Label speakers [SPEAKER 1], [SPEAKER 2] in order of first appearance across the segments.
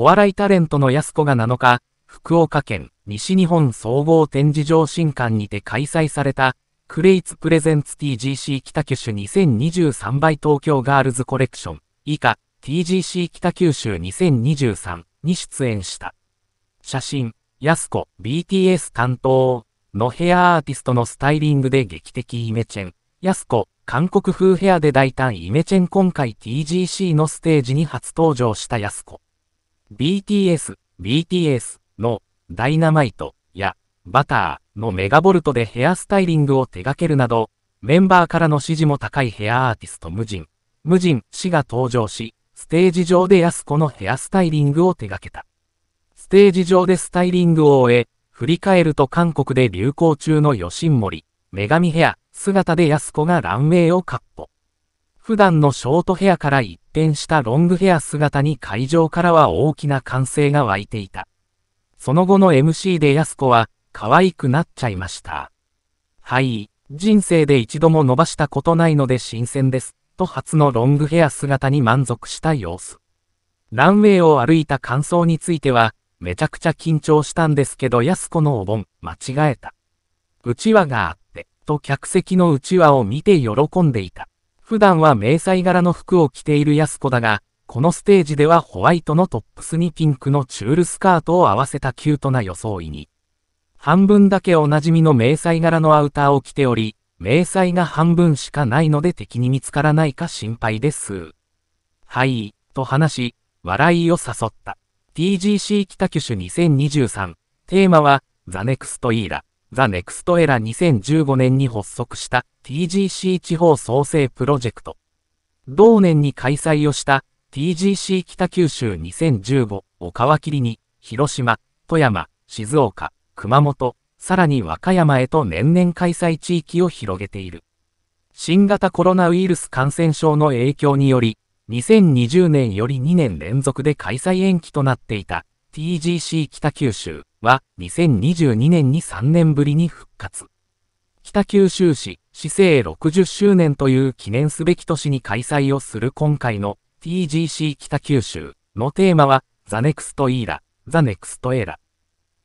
[SPEAKER 1] お笑いタレントの安子が7日、福岡県西日本総合展示場新館にて開催された、クレイツプレゼンツ TGC 北九州2023倍東京ガールズコレクション以下 TGC 北九州2023に出演した。写真、安子 BTS 担当のヘアアーティストのスタイリングで劇的イメチェン。安子、韓国風ヘアで大胆イメチェン今回 TGC のステージに初登場した安子。BTS、BTS のダイナマイトやバターのメガボルトでヘアスタイリングを手掛けるなど、メンバーからの支持も高いヘアアーティスト無人、無人氏が登場し、ステージ上で安子のヘアスタイリングを手掛けた。ステージ上でスタイリングを終え、振り返ると韓国で流行中の吉森、女神ヘア、姿で安子がランウェイをカッポ。普段のショートヘアから一転したロングヘア姿に会場からは大きな歓声が湧いていた。その後の MC で安子は、可愛くなっちゃいました。はい、人生で一度も伸ばしたことないので新鮮です、と初のロングヘア姿に満足した様子。ランウェイを歩いた感想については、めちゃくちゃ緊張したんですけど安子のお盆、間違えた。うちわがあって、と客席のうちわを見て喜んでいた。普段は迷彩柄の服を着ている安子だが、このステージではホワイトのトップスにピンクのチュールスカートを合わせたキュートな装いに。半分だけおなじみの迷彩柄のアウターを着ており、迷彩が半分しかないので敵に見つからないか心配です。はい、と話し、笑いを誘った。TGC 北九州2023。テーマは、ザネクストイーラ。ザ・ネクストエラ2015年に発足した TGC 地方創生プロジェクト。同年に開催をした TGC 北九州2015を皮切りに、広島、富山、静岡、熊本、さらに和歌山へと年々開催地域を広げている。新型コロナウイルス感染症の影響により、2020年より2年連続で開催延期となっていた TGC 北九州は2022年に3年ぶりに復活。北九州市市政60周年という記念すべき年に開催をする今回の TGC 北九州のテーマはザネクストイーラ、ザネクストエラ。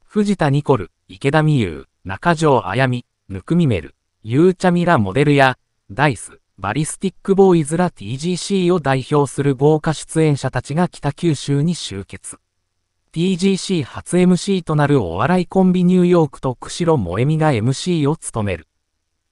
[SPEAKER 1] 藤田ニコル、池田美優、中条あやみ、ぬくみめる、ゆうちゃみらモデルや、ダイス、バリスティックボーイズら TGC を代表する豪華出演者たちが北九州に集結。TGC 初 MC となるお笑いコンビニューヨークと釧路萌実が MC を務める。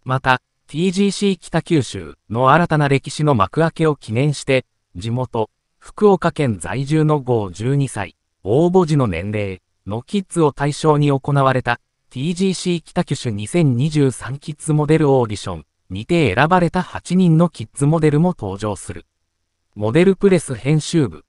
[SPEAKER 1] また、TGC 北九州の新たな歴史の幕開けを記念して、地元、福岡県在住の号1 2歳、応募時の年齢のキッズを対象に行われた TGC 北九州2023キッズモデルオーディションにて選ばれた8人のキッズモデルも登場する。モデルプレス編集部